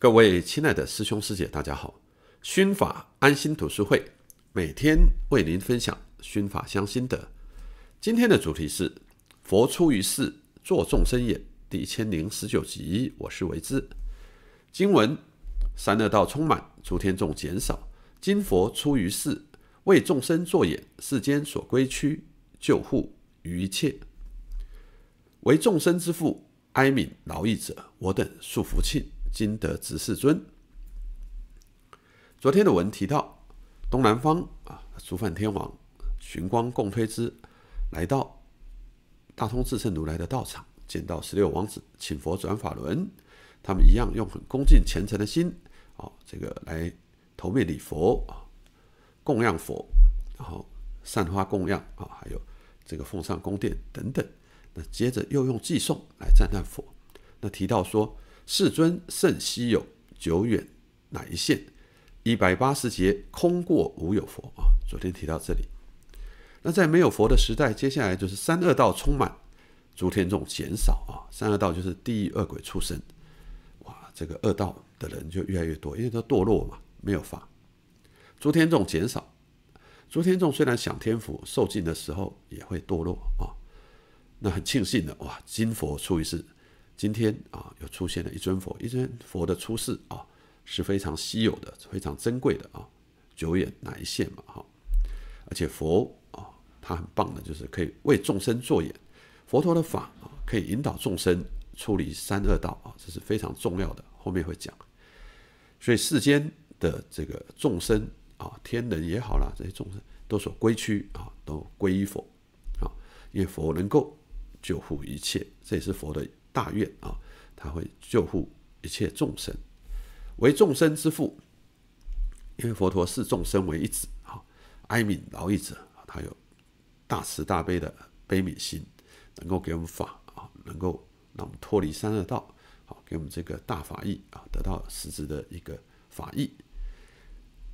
各位亲爱的师兄师姐，大家好！熏法安心读书会每天为您分享熏法香心得。今天的主题是“佛出于世，做众生也”，第一千零十九集。我是为之。经文：三乐道充满，诸天众减少。今佛出于世，为众生作眼，世间所归去，救护于一切，为众生之父，哀悯劳役者。我等速福庆。金德执事尊，昨天的文提到，东南方啊，诸梵天王寻光共推之，来到大通智胜如来的道场，见到十六王子，请佛转法轮，他们一样用很恭敬虔诚的心啊，这个来投面礼佛啊，供养佛，然后散花供养啊，还有这个奉上宫殿等等，那接着又用寄送来赞叹佛，那提到说。世尊甚稀有，久远一现，一百八十劫空过无有佛啊！昨天提到这里，那在没有佛的时代，接下来就是三恶道充满，诸天众减少啊！三恶道就是地狱恶鬼畜生，哇，这个恶道的人就越来越多，因为他堕落嘛，没有法。诸天众减少，诸天众虽然享天福，受尽的时候也会堕落啊。那很庆幸的哇，金佛出于世，今天啊，又出现了一尊佛，一尊佛的出世啊，是非常稀有的，非常珍贵的啊，久远难现嘛，哈。而且佛啊，他很棒的，就是可以为众生做眼。佛陀的法啊，可以引导众生出离三恶道啊，这是非常重要的。后面会讲。所以世间的这个众生啊，天人也好啦，这些众生都所归趋啊，都归于佛啊，因为佛能够救护一切，这也是佛的。大愿啊，他会救护一切众生，为众生之父，因为佛陀视众生为一子啊，哀悯劳役者他有大慈大悲的悲悯心，能够给我们法啊，能够让我们脱离三恶道，好，给我们这个大法义啊，得到实质的一个法义。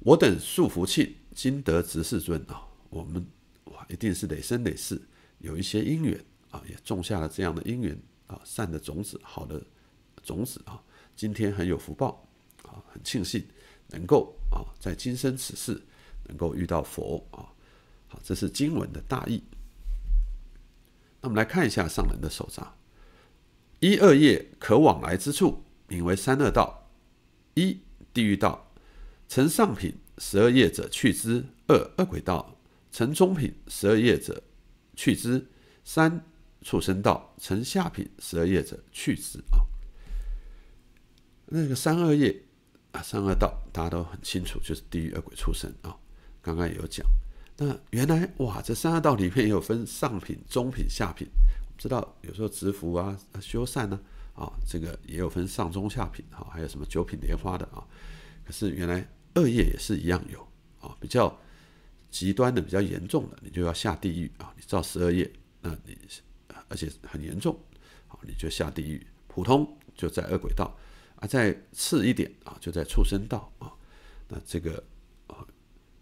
我等素福庆，今得执世尊啊，我们哇，一定是累生累世有一些因缘啊，也种下了这样的因缘。啊，善的种子，好的种子啊，今天很有福报啊，很庆幸能够啊，在今生此世能够遇到佛啊，好，这是经文的大意。那我们来看一下上人的手札，一二业可往来之处，名为三恶道：一、地狱道，成上品十二业者去之；二、恶鬼道，成中品十二业者去之；三。畜生道成下品十二业者去之啊。那个三恶业啊，三恶道大家都很清楚，就是地狱恶鬼畜生啊。刚刚也有讲，那原来哇，这三恶道里面也有分上品、中品、下品。知道有时候直服啊、修善呢啊，这个也有分上中下品啊，还有什么九品莲花的啊。可是原来恶业也是一样有啊，比较极端的、比较严重的，你就要下地狱啊。你造十二业，那你。而且很严重，啊，你就下地狱；普通就在恶鬼道，啊，再次一点啊，就在畜生道啊。那这个啊，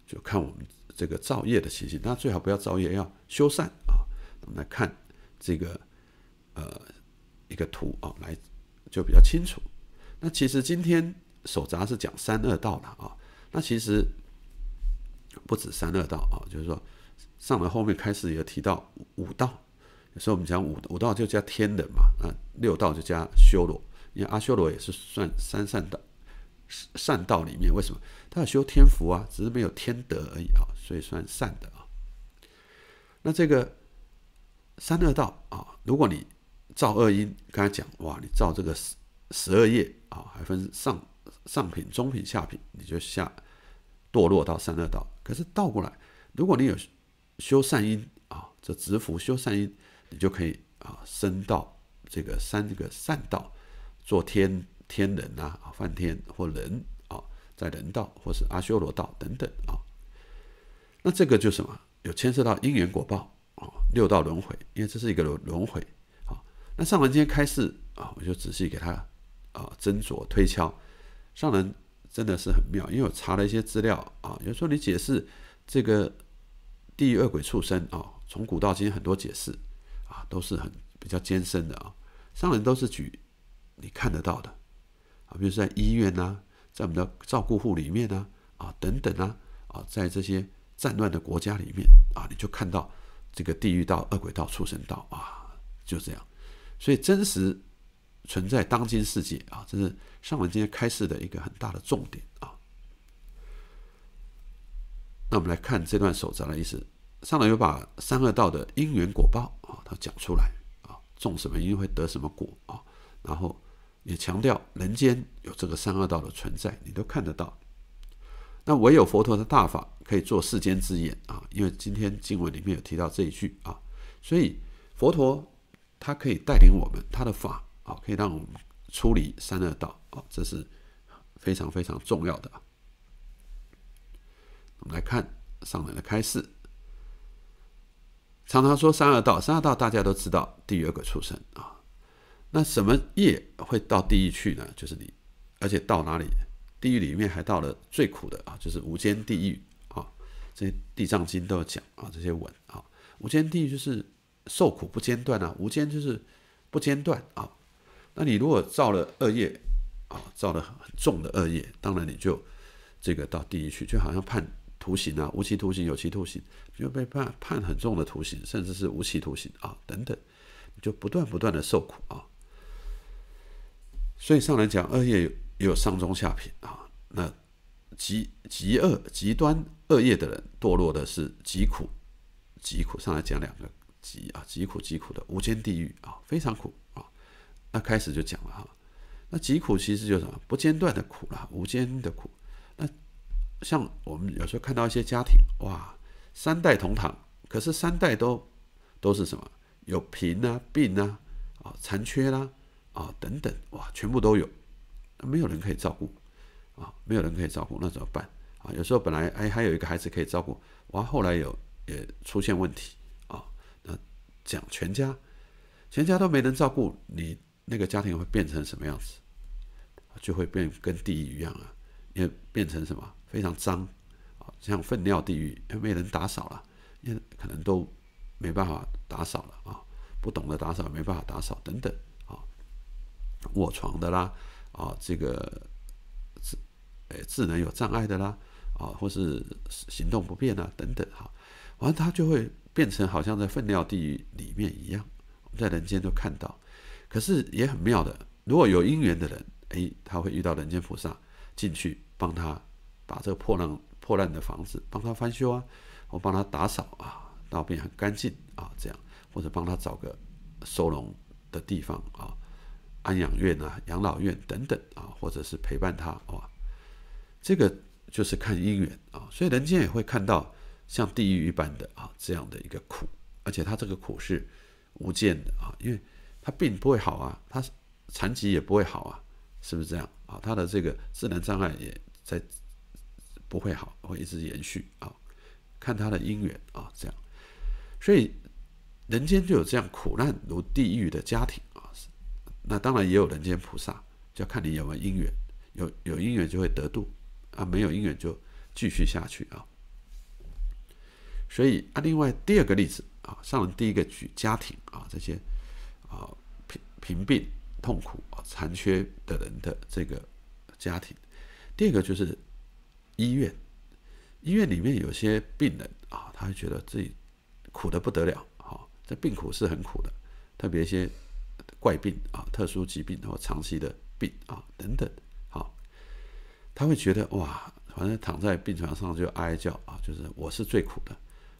就看我们这个造业的情形。那最好不要造业，要修善啊。我们来看这个呃一个图啊，来就比较清楚。那其实今天手札是讲三恶道了啊。那其实不止三恶道啊，就是说上来后面开始也提到五道。所以我们讲五五道就加天人嘛，啊，六道就加修罗，因为阿修罗也是算三善道善道里面，为什么他修天福啊，只是没有天德而已啊，所以算善的啊。那这个三恶道啊，如果你造恶因，刚才讲哇，你造这个十十二业啊，还分上上品、中品、下品，你就下堕落到三恶道。可是倒过来，如果你有修善因啊，这直福修善因。你就可以啊，升到这个三这个善道，做天天人呐，啊，梵天或人啊，在人道或是阿修罗道等等啊。那这个就什么，有牵涉到因缘果报啊，六道轮回，因为这是一个轮轮回啊。那上人今天开示啊，我就仔细给他啊斟酌推敲，上人真的是很妙，因为我查了一些资料啊，比如说你解释这个地狱恶鬼畜生啊，从古到今很多解释。啊，都是很比较艰深的啊。上人都是举你看得到的啊，比如说在医院呐，在我们的照顾户里面呐、啊，等等啊，啊，在这些战乱的国家里面啊，你就看到这个地狱道、恶鬼道、畜生道啊，就这样。所以真实存在当今世界啊，这是上文今天开示的一个很大的重点啊。那我们来看这段手札的意思。上来有把三恶道的因缘果报啊，他讲出来啊，种什么因会得什么果啊，然后也强调人间有这个三恶道的存在，你都看得到。那唯有佛陀的大法可以做世间之眼啊，因为今天经文里面有提到这一句啊，所以佛陀他可以带领我们，他的法啊，可以让我们出离三恶道啊，这是非常非常重要的。我们来看上人的开示。常常说三恶道，三恶道大家都知道，地狱恶鬼畜生啊。那什么业会到地狱去呢？就是你，而且到哪里？地狱里面还到了最苦的啊，就是无间地狱啊。这些《地藏经》都有讲啊，这些文啊，无间地狱就是受苦不间断啊，无间就是不间断啊。那你如果造了恶业啊，造了很重的恶业，当然你就这个到地狱去，就好像判。徒刑啊，无期徒刑、有期徒刑，就被判判很重的徒刑，甚至是无期徒刑啊，等等，就不断不断的受苦啊。所以上来讲，恶业有有上中下品啊，那极极恶极端恶业的人，堕落的是极苦，极苦。上来讲两个极啊，极苦极苦的无间地狱啊，非常苦啊。那开始就讲了哈，那极苦其实就是什么，不间断的苦啦，无间的苦。像我们有时候看到一些家庭，哇，三代同堂，可是三代都都是什么有贫呐，病呐，啊残缺啦、啊等等，哇，全部都有，没有人可以照顾啊，没有人可以照顾，那怎么办？啊，有时候本来哎还有一个孩子可以照顾，完后来有也出现问题啊，那这样全家全家都没人照顾，你那个家庭会变成什么样子？就会变跟地狱一样啊，也变成什么？非常脏啊，像粪尿地狱，没人打扫了，因可能都没办法打扫了啊，不懂得打扫，没办法打扫等等啊，卧床的啦啊，这个智哎，智能有障碍的啦啊，或是行动不便啊等等哈，完他就会变成好像在粪尿地狱里面一样。我们在人间都看到，可是也很妙的，如果有因缘的人，诶，他会遇到人间菩萨进去帮他。把这个破烂破烂的房子帮他翻修啊，我帮他打扫啊，到边很干净啊，这样或者帮他找个收容的地方啊，安养院啊、养老院等等啊，或者是陪伴他啊，这个就是看姻缘啊。所以人间也会看到像地狱一般的啊这样的一个苦，而且他这个苦是无间的啊，因为他并不会好啊，他残疾也不会好啊，是不是这样啊？他的这个智能障碍也在。不会好，会一直延续啊！看他的因缘啊，这样，所以人间就有这样苦难如地狱的家庭啊。那当然也有人间菩萨，就要看你有没有因缘，有有因缘就会得度啊，没有因缘就继续下去啊。所以啊，另外第二个例子啊，上文第一个举家庭啊，这些啊贫贫病痛苦啊残缺的人的这个家庭，第二个就是。医院，医院里面有些病人啊，他会觉得自己苦的不得了。啊，这病苦是很苦的，特别一些怪病啊、特殊疾病或长期的病啊等等。好，他会觉得哇，反正躺在病床上就哀叫啊，就是我是最苦的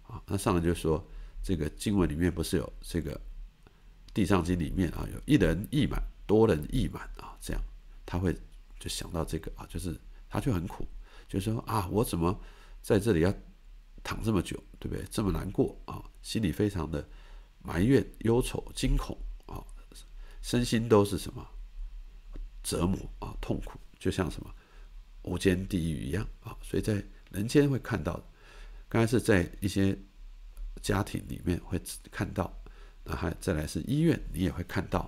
啊。那上来就说，这个经文里面不是有这个《地藏经》里面啊，有一人一满，多人一满啊，这样他会就想到这个啊，就是他就很苦。就说啊，我怎么在这里要躺这么久，对不对？这么难过啊，心里非常的埋怨、忧愁、惊恐啊，身心都是什么折磨啊，痛苦，就像什么无间地狱一样啊。所以在人间会看到，刚才是在一些家庭里面会看到，那还再来是医院，你也会看到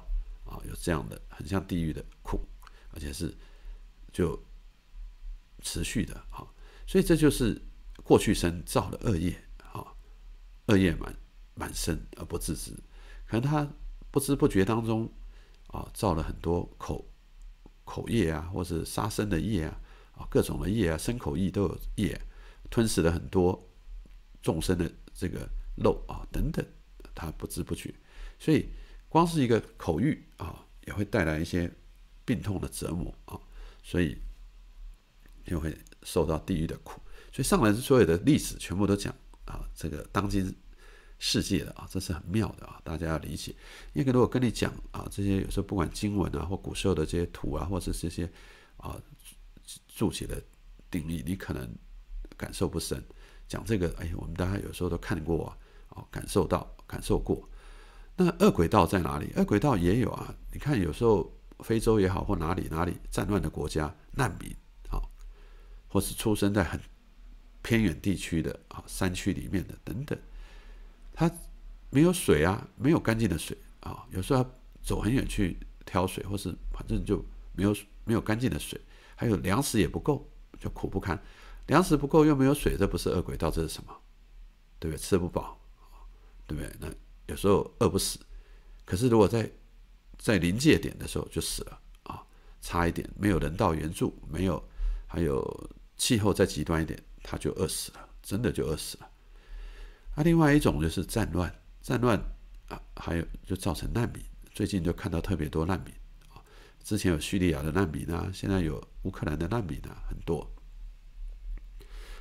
啊，有这样的很像地狱的苦，而且是就。持续的啊，所以这就是过去生造的恶业啊，恶业满满深而不自知，可能他不知不觉当中啊造了很多口口业啊，或是杀生的业啊啊各种的业啊，身口意都有业，吞噬了很多众生的这个肉啊等等，他不知不觉，所以光是一个口欲啊也会带来一些病痛的折磨啊，所以。就会受到地狱的苦，所以上来所有的历史全部都讲啊，这个当今世界的啊，这是很妙的啊，大家要理解。因为如果跟你讲啊，这些有时候不管经文啊，或古时候的这些图啊，或是这些啊注解的定义，你可能感受不深。讲这个，哎，我们大家有时候都看过啊，哦，感受到感受过。那恶轨道在哪里？恶轨道也有啊。你看有时候非洲也好，或哪里哪里战乱的国家，难民。或是出生在很偏远地区的啊山区里面的等等，他没有水啊，没有干净的水啊，有时候走很远去挑水，或是反正就没有没有干净的水，还有粮食也不够，就苦不堪。粮食不够又没有水，这不是饿鬼道，这是什么？对不对？吃不饱，对不对？那有时候饿不死，可是如果在在临界点的时候就死了啊，差一点，没有人道援助，没有还有。气候再极端一点，他就饿死了，真的就饿死了。啊，另外一种就是战乱，战乱啊，还有就造成难民。最近就看到特别多难民啊，之前有叙利亚的难民啊，现在有乌克兰的难民啊，很多。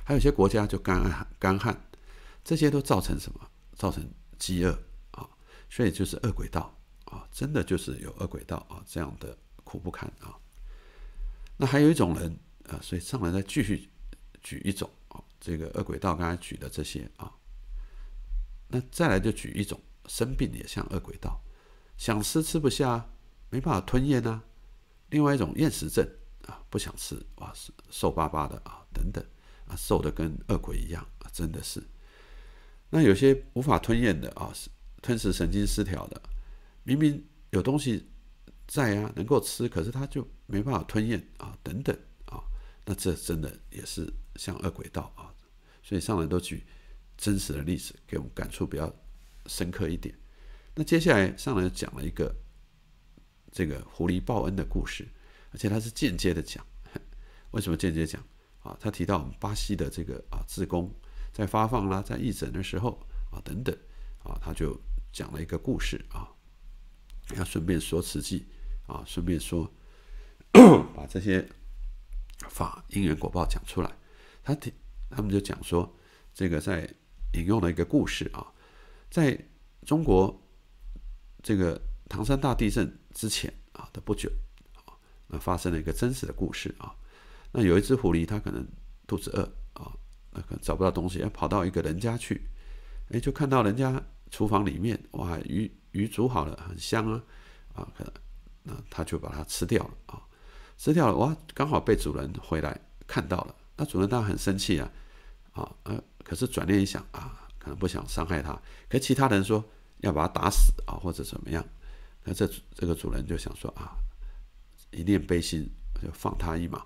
还有些国家就干旱、干旱，这些都造成什么？造成饥饿啊，所以就是饿鬼道啊，真的就是有饿鬼道啊，这样的苦不堪啊。那还有一种人。啊，所以上来再继续举一种啊，这个恶鬼道刚才举的这些啊，那再来就举一种生病也像恶鬼道，想吃吃不下，没办法吞咽啊。另外一种厌食症啊，不想吃，哇，瘦巴巴的啊，等等啊，瘦的跟恶鬼一样啊，真的是。那有些无法吞咽的啊，吞食神经失调的，明明有东西在啊，能够吃，可是他就没办法吞咽啊，等等。那这真的也是像恶鬼道啊，所以上来都举真实的例子，给我们感触比较深刻一点。那接下来上来讲了一个这个狐狸报恩的故事，而且他是间接的讲。为什么间接讲啊？他提到我们巴西的这个啊自宫，在发放啦，在义诊的时候啊等等啊，他就讲了一个故事啊，要顺便说此际啊，顺便说 把这些。法因缘果报讲出来，他提他们就讲说，这个在引用了一个故事啊，在中国这个唐山大地震之前啊的不久啊，那发生了一个真实的故事啊，那有一只狐狸，它可能肚子饿啊，那可能找不到东西，要跑到一个人家去，哎，就看到人家厨房里面，哇，鱼鱼煮好了，很香啊，啊，可能那它就把它吃掉了啊。失掉了，哇！刚好被主人回来看到了，那主人当然很生气啊，啊，呃，可是转念一想啊，可能不想伤害它，可其他人说要把它打死啊，或者怎么样，那这这个主人就想说啊，一念悲心，就放他一马，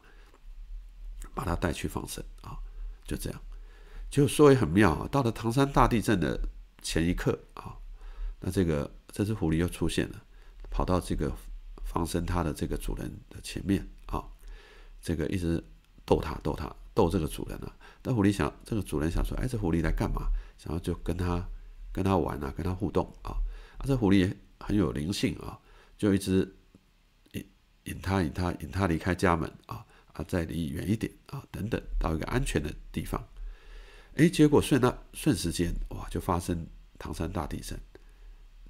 把他带去放生啊，就这样，就说也很妙啊，到了唐山大地震的前一刻啊，那这个这只狐狸又出现了，跑到这个。放生它的这个主人的前面啊，这个一直逗它、逗它、逗这个主人啊。那狐狸想，这个主人想说，哎，这狐狸来干嘛？想要就跟它跟它玩啊，跟它互动啊。啊，这狐狸很有灵性啊，就一直引引它、引它、引它离开家门啊，啊，再离远一点啊，等等，到一个安全的地方。哎，结果顺那顺时间哇，就发生唐山大地震，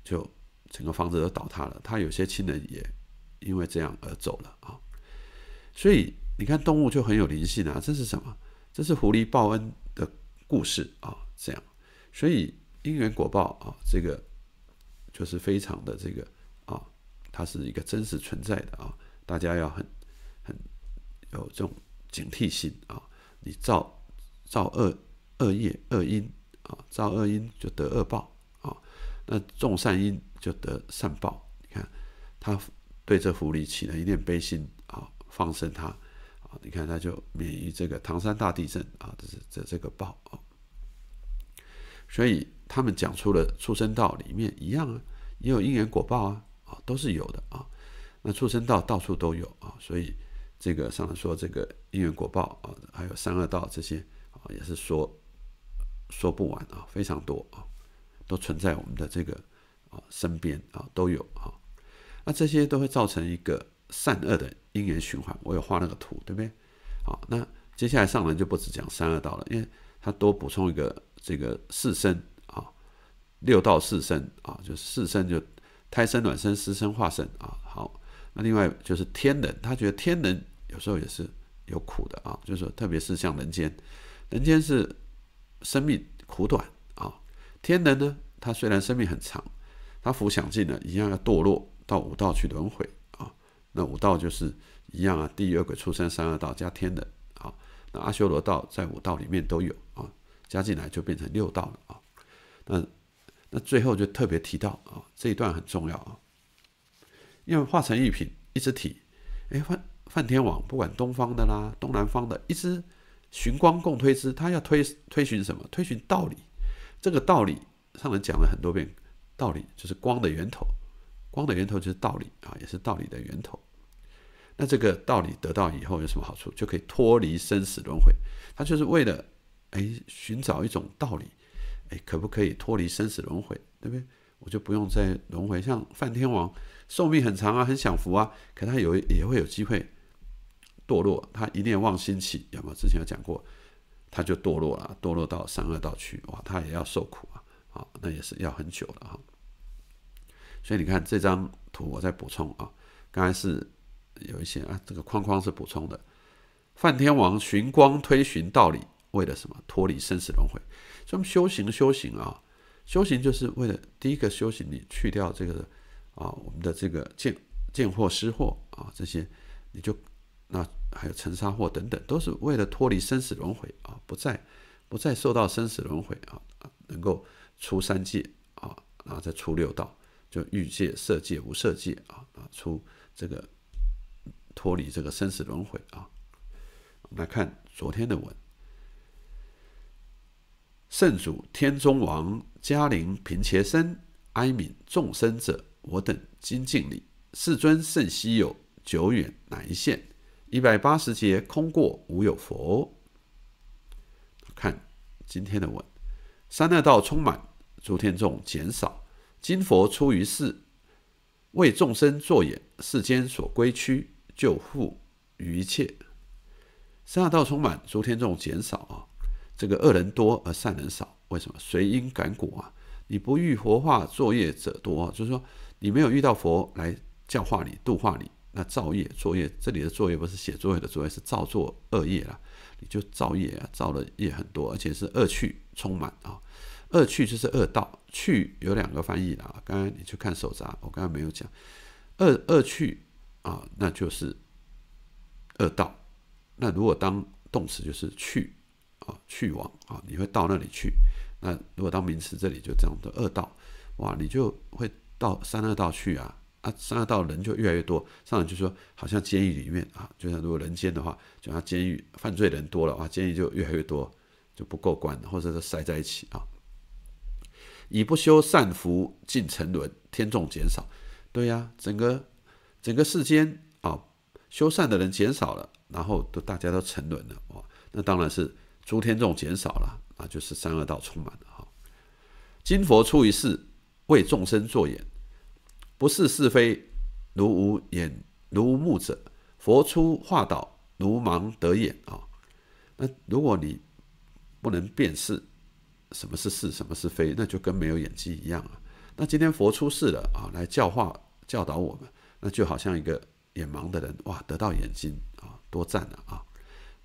就整个房子都倒塌了，他有些亲人也。因为这样而走了啊，所以你看动物就很有灵性啊，这是什么？这是狐狸报恩的故事啊，这样，所以因缘果报啊，这个就是非常的这个啊，它是一个真实存在的啊，大家要很很有这种警惕性啊，你造造恶恶业恶因啊，造恶因就得恶报啊，那种善因就得善报，你看它。对这狐狸起了一念悲心啊，放生它啊，你看它就免于这个唐山大地震啊，这这这个报啊。所以他们讲出了畜生道里面一样啊，也有因缘果报啊，啊都是有的啊。那畜生道到处都有啊，所以这个上来说这个因缘果报啊，还有三恶道这些啊，也是说说不完啊，非常多啊，都存在我们的这个啊身边啊，都有啊。那这些都会造成一个善恶的因缘循环。我有画那个图，对不对？好，那接下来上人就不止讲三恶道了，因为他多补充一个这个四生啊，六道四生啊，就四生就胎生、卵生、湿生、化生啊。好，那另外就是天人，他觉得天人有时候也是有苦的啊，就是说，特别是像人间，人间是生命苦短啊，天人呢，他虽然生命很长，他福享尽了，一样要堕落。到五道去轮回啊，那五道就是一样啊，地狱、鬼、畜生、三恶道加天的啊。那阿修罗道在五道里面都有啊，加进来就变成六道了啊。那那最后就特别提到啊，这一段很重要啊，因为化成一品一之体，哎，梵梵天王不管东方的啦、东南方的，一之寻光共推之，他要推推寻什么？推寻道理。这个道理上文讲了很多遍，道理就是光的源头。光的源头就是道理啊，也是道理的源头。那这个道理得到以后有什么好处？就可以脱离生死轮回。他就是为了哎寻找一种道理，哎可不可以脱离生死轮回？对不对？我就不用再轮回。像梵天王寿命很长啊，很享福啊，可他有也会有机会堕落。他一念妄心起，有没有？之前有讲过，他就堕落了，堕落到三恶道去哇，他也要受苦啊。好，那也是要很久的哈。所以你看这张图，我在补充啊，刚才是有一些啊，这个框框是补充的。梵天王寻光推寻道理，为了什么？脱离生死轮回。所以修行修行啊，修行就是为了第一个修行，你去掉这个啊，我们的这个见见惑、失惑啊，这些你就那还有尘沙或等等，都是为了脱离生死轮回啊，不再不再受到生死轮回啊，能够出三界啊，然后再出六道。就欲界、色界、无色界啊啊，出这个脱离这个生死轮回啊！我们来看昨天的文：圣主天中王，嘉陵平切身，哀悯众生者，我等今敬礼。世尊甚稀有，久远难现，一百八十劫空过无有佛。看今天的文：三恶道充满，诸天众减少。今佛出于世，为众生作也。世间所归趋，救护于一切。三恶道充满，诸天众减少啊！这个恶人多而善人少，为什么？随因感果啊！你不遇佛化作业者多，就是说你没有遇到佛来教化你、度化你，那造业作业，这里的作业不是写作业的作业，是造作恶业了。你就造业啊，造了业很多，而且是恶趣充满啊！二去就是二道去，有两个翻译啊。刚刚你去看手札，我刚刚没有讲。二二去啊，那就是二道。那如果当动词就是去啊，去往啊，你会到那里去。那如果当名词，这里就这样的二道，哇，你就会到三二道去啊啊，三二道人就越来越多，上来就说好像监狱里面啊，就像如果人间的话，就像监狱犯罪人多了啊，监狱就越来越多，就不够关，或者是塞在一起啊。以不修善福，尽沉沦，天众减少。对呀，整个整个世间啊，修善的人减少了，然后都大家都沉沦了哦。那当然是诸天众减少了啊，就是三恶道充满了哦。今佛出于世，为众生作眼，不是是非，如无眼如无目者。佛出化道，如盲得眼啊。那如果你不能辨识，什么是是，什么是非，那就跟没有眼睛一样啊。那今天佛出世了啊，来教化、教导我们，那就好像一个眼盲的人哇，得到眼睛啊，多赞了啊，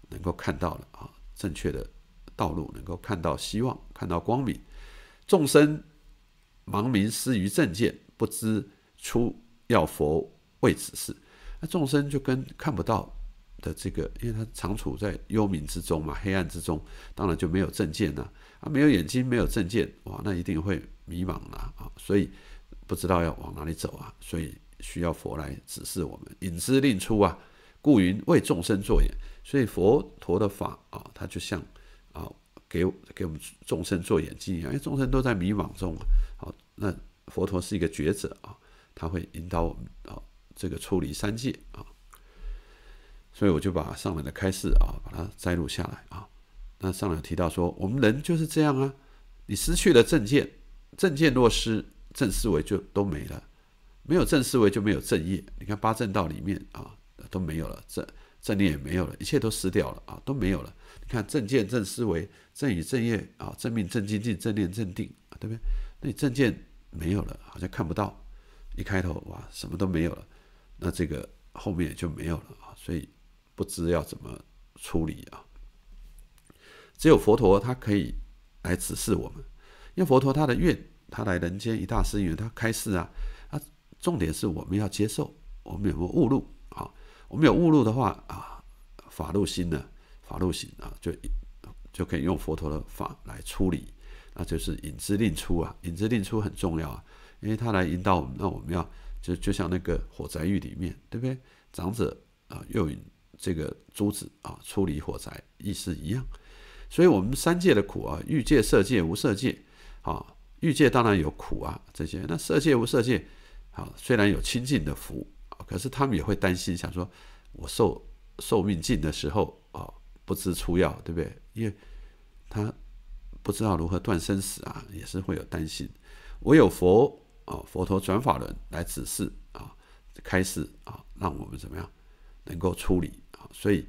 能够看到了啊，正确的道路，能够看到希望，看到光明。众生盲冥失于正见，不知出要佛为此事。那众生就跟看不到。的这个，因为他常处在幽冥之中嘛，黑暗之中，当然就没有正见呐，啊，没有眼睛，没有正见，哇，那一定会迷茫了啊，所以不知道要往哪里走啊，所以需要佛来指示我们，引之令出啊，故云为众生作眼，所以佛陀的法啊，他就像啊，给给我们众生做眼睛一样，因为众生都在迷茫中啊，好，那佛陀是一个觉者啊，他会引导我们啊，这个出离三界啊。所以我就把上来的开示啊，把它摘录下来啊。那上梁提到说，我们人就是这样啊，你失去了正见，正见若失，正思维就都没了，没有正思维就没有正业。你看八正道里面啊，都没有了，正正念也没有了，一切都失掉了啊，都没有了。你看正见、正思维、正与正业啊，正命、正精进、正念、正定对不对？那你正见没有了，好像看不到，一开头哇，什么都没有了，那这个后面也就没有了啊，所以。不知要怎么处理啊？只有佛陀他可以来指示我们，因为佛陀他的愿，他来人间一大事因为他开示啊。啊，重点是我们要接受，我们有没有误入啊？我们有误入的话啊，法入心呢，法入心啊，就就可以用佛陀的法来处理，那就是引之令出啊。引之令出很重要啊，因为他来引导我们，那我们要就就像那个火灾狱里面，对不对？长者啊，又引。这个珠子啊，处理火灾意思一样，所以，我们三界的苦啊，欲界、色界、无色界啊，欲界当然有苦啊，这些那色界无色界啊，虽然有清净的福啊，可是他们也会担心，想说我受受命尽的时候啊，不知出药，对不对？因为他不知道如何断生死啊，也是会有担心。我有佛啊，佛陀转法轮来指示啊，开示啊，让我们怎么样能够处理。所以，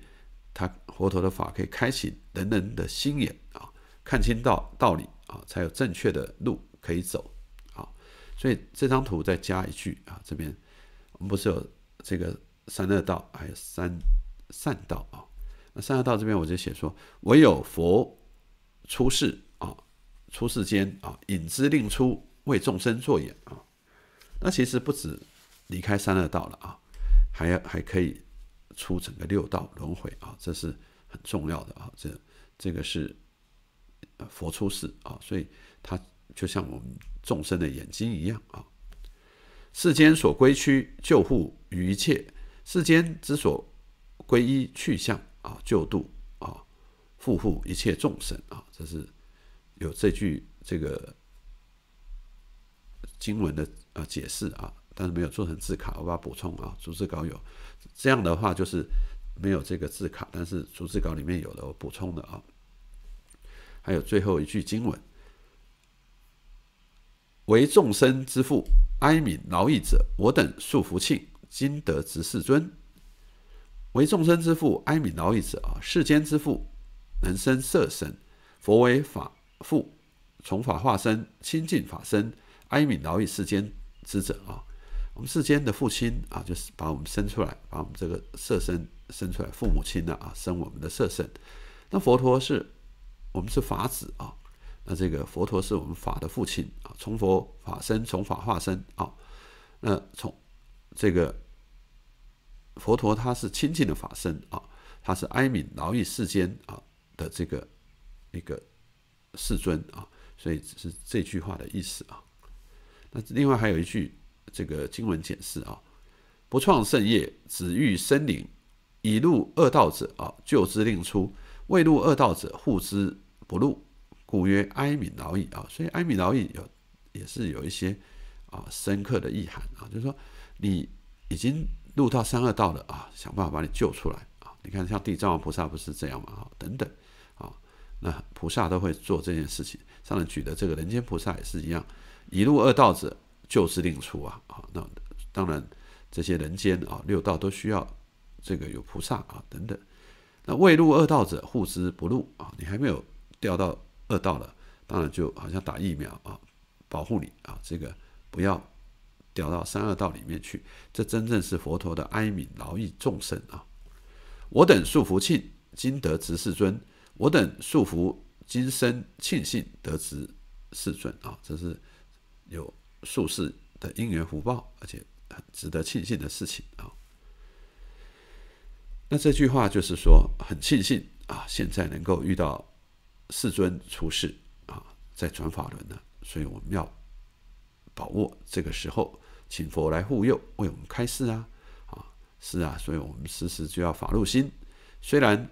他佛陀的法可以开启人人的心眼啊，看清道道理啊，才有正确的路可以走啊。所以这张图再加一句啊，这边我们不是有这个三恶道，还有三善道啊。那三恶道这边我就写说，唯有佛出世啊，出世间啊，引之令出，为众生作也啊。那其实不止离开三恶道了啊，还要还可以。出整个六道轮回啊，这是很重要的啊，这这个是佛出世啊，所以他就像我们众生的眼睛一样啊。世间所归趋救护于一切，世间之所归依去向啊，救度啊，护护一切众生啊，这是有这句这个经文的啊解释啊，但是没有做成字卡，我要补充啊，竹字稿有。这样的话就是没有这个字卡，但是逐字稿里面有的，我补充的啊。还有最后一句经文：为众生之父，哀悯劳役者，我等速福庆，今得值世尊。为众生之父，哀悯劳役者啊，世间之父，能生色身，佛为法父，从法化身，亲近法身，哀悯劳役世间之者啊。我们世间的父亲啊，就是把我们生出来，把我们这个色身生出来，父母亲的啊，生我们的色身。那佛陀是，我们是法子啊。那这个佛陀是我们法的父亲啊，从佛法生，从法化身啊。那从这个佛陀，他是清净的法身啊，他是哀悯劳役世间啊的这个一个世尊啊。所以只是这句话的意思啊。那另外还有一句。这个经文解释啊，不创圣业，只欲生灵。以入恶道者啊，救之令出；未入恶道者，护之不入。故曰哀悯劳役啊。所以哀悯劳役有也是有一些啊深刻的意涵啊，就是说你已经入到三恶道了啊，想办法把你救出来啊。你看像地藏王菩萨不是这样嘛啊，等等啊，那菩萨都会做这件事情。上面举的这个人间菩萨也是一样，以入恶道者。就是另出啊，啊，那当然这些人间啊六道都需要这个有菩萨啊等等。那未入恶道者护之不入啊，你还没有掉到恶道了，当然就好像打疫苗啊，保护你啊，这个不要掉到三恶道里面去。这真正是佛陀的哀悯劳役众生啊。我等素福庆，今得值世尊；我等素福，今生庆幸得值世尊啊。这是有。术士的因缘福报，而且很值得庆幸的事情啊。那这句话就是说，很庆幸啊，现在能够遇到世尊出世啊，在转法轮呢。所以我们要把握这个时候，请佛来护佑，为我们开示啊。啊，是啊，所以我们时时就要法入心。虽然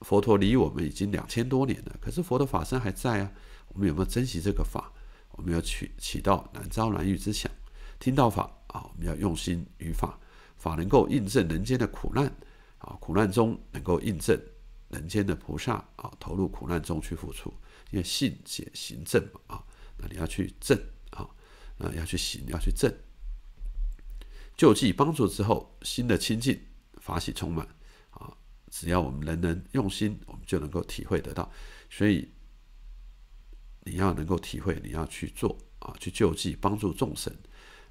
佛陀离我们已经两千多年了，可是佛的法身还在啊。我们有没有珍惜这个法？我们要取起到难招难遇之想，听到法啊，我们要用心于法，法能够印证人间的苦难啊，苦难中能够印证人间的菩萨啊，投入苦难中去付出，因为信解行正嘛啊，那你要去正啊，那要去行，要去正，救济帮助之后，心的清净法喜充满啊，只要我们人人用心，我们就能够体会得到，所以。你要能够体会，你要去做啊，去救济、帮助众生，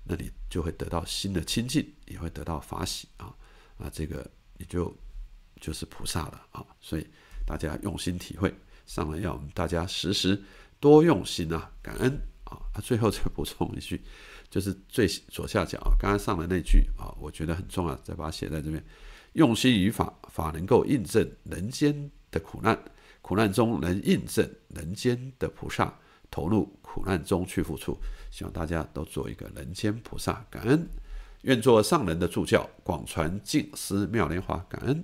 那你就会得到新的亲近，也会得到法喜啊啊！这个你就就是菩萨了啊！所以大家用心体会，上来要我们大家时时多用心啊，感恩啊！啊，最后再补充一句，就是最左下角啊，刚刚上的那句啊，我觉得很重要，再把它写在这边：用心于法，法能够印证人间的苦难。苦难中能印证人间的菩萨投入苦难中去付出，希望大家都做一个人间菩萨，感恩，愿做上人的助教，广传净思妙莲华，感恩。